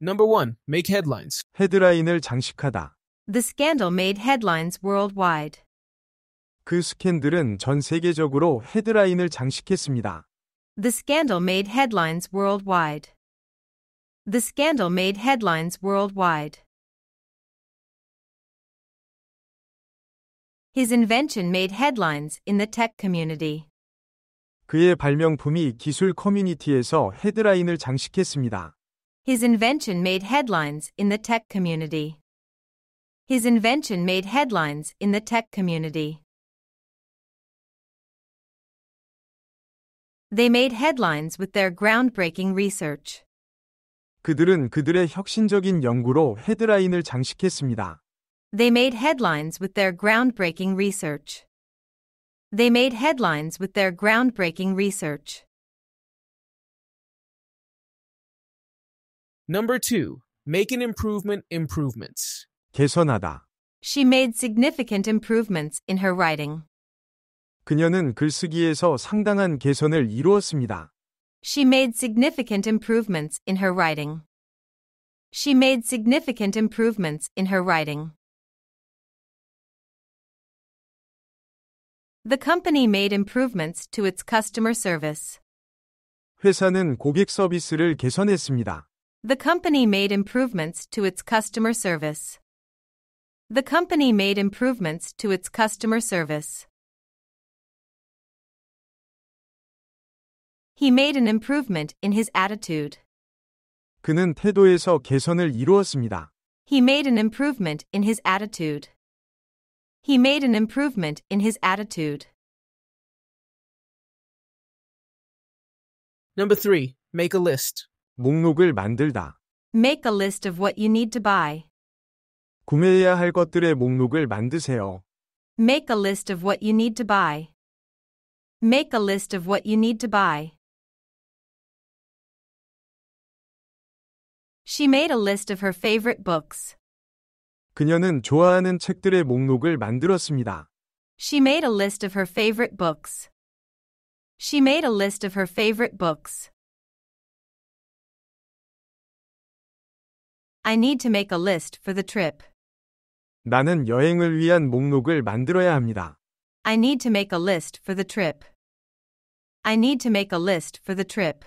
Number 1. Make headlines. 헤드라인을 장식하다. The scandal made headlines worldwide. 그 스캔들은 전 세계적으로 헤드라인을 장식했습니다. The scandal made headlines worldwide. The scandal made headlines worldwide. His invention made headlines in the tech community. 그의 발명품이 기술 커뮤니티에서 헤드라인을 장식했습니다. His invention made headlines in the tech community. His invention made headlines in the tech community. They made headlines with their groundbreaking research. 그들은 그들의 혁신적인 연구로 헤드라인을 장식했습니다. They made headlines with their groundbreaking research. They made headlines with their groundbreaking research. Number two, make an improvement improvements. 개선하다. She made significant improvements in her writing. 그녀는 글쓰기에서 상당한 개선을 이루었습니다. She made significant improvements in her writing. She made significant improvements in her writing. The company made improvements to its customer service. 회사는 고객 서비스를 개선했습니다. The company made improvements to its customer service. The company made improvements to its customer service. He made an improvement in his attitude. 그는 태도에서 개선을 이루었습니다. He made an improvement in his attitude. He made an improvement in his attitude. Number 3. Make a list. 목록을 만들다. Make a list of what you need to buy. 구매해야 할 것들의 목록을 만드세요. Make a list of what you need to buy. Make a list of what you need to buy. She made a list of her favorite books. 그녀는 좋아하는 책들의 목록을 만들었습니다. She made a list of her favorite books. She made a list of her favorite books. I need to make a list for the trip. 나는 여행을 위한 목록을 만들어야 합니다. I need to make a list for the trip. I need to make a list for the trip.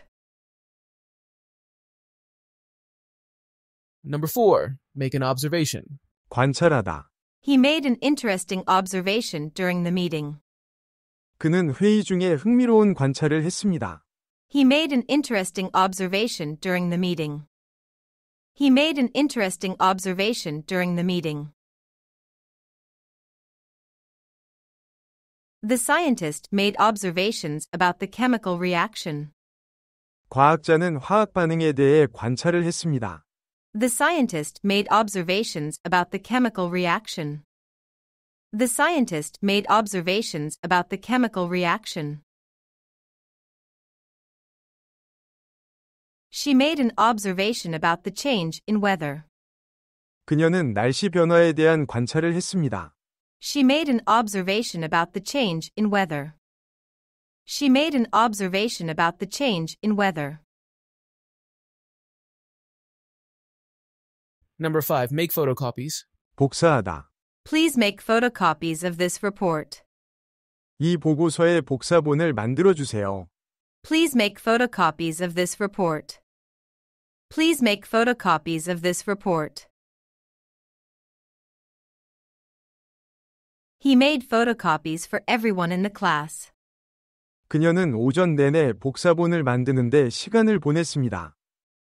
Number 4. Make an observation. 관찰하다. He made an interesting observation during the meeting. 그는 회의 중에 흥미로운 관찰을 했습니다. He made an interesting observation during the meeting. He made an interesting observation during the meeting. The scientist made observations about the chemical reaction. 과학자는 화학 반응에 대해 관찰을 했습니다. The scientist made observations about the chemical reaction. The scientist made observations about the chemical reaction. She made an observation about the change in weather. 그녀는 날씨 변화에 대한 관찰을 했습니다. She made an observation about the change in weather. She made an observation about the change in weather. Number 5. Make photocopies. 복사하다. Please make photocopies of this report. 이 보고서의 복사본을 만들어 주세요. Please make photocopies of this report. Please make photocopies of this report. He made photocopies for everyone in the class. 그녀는 오전 내내 복사본을 만드는데 시간을 보냈습니다.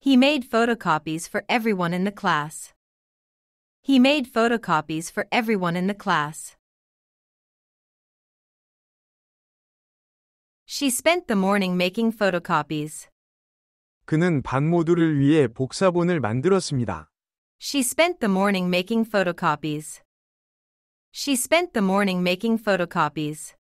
He made photocopies for everyone in the class. He made photocopies for everyone in the class. She spent the morning making photocopies. 그는 반모두를 위해 복사본을 만들었습니다. She spent the morning making photocopies. She spent the morning making photocopies.